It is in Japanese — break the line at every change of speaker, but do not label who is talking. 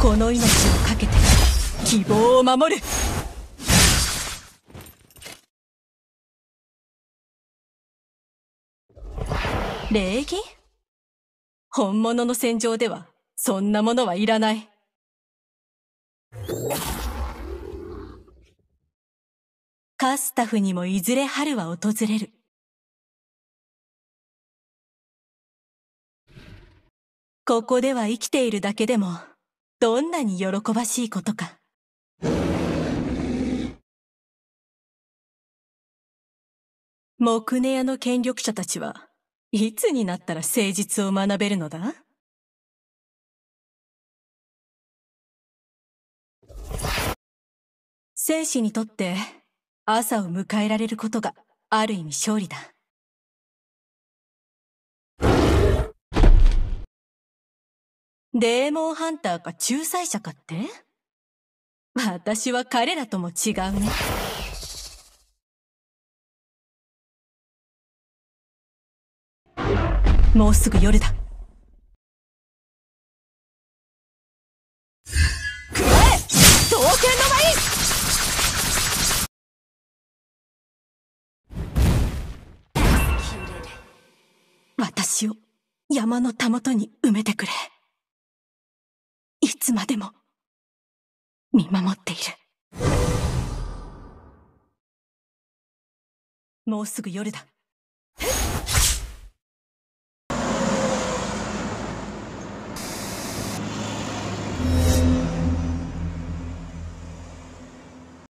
この命をかけて希望を守る礼儀本物の戦場ではそんなものはいらない。カスタフにもいずれ春は訪れる。ここでは生きているだけでもどんなに喜ばしいことか。木根屋の権力者たちは、いつになったら誠実を学べるのだ戦士にとって朝を迎えられることがある意味勝利だ。デーモンハンターか仲裁者かって私は彼らとも違うね。もうすぐ夜だ。くえ刀剣の私を山のたもとに埋めてくれ。いつまでも見守っているもうすぐ夜だ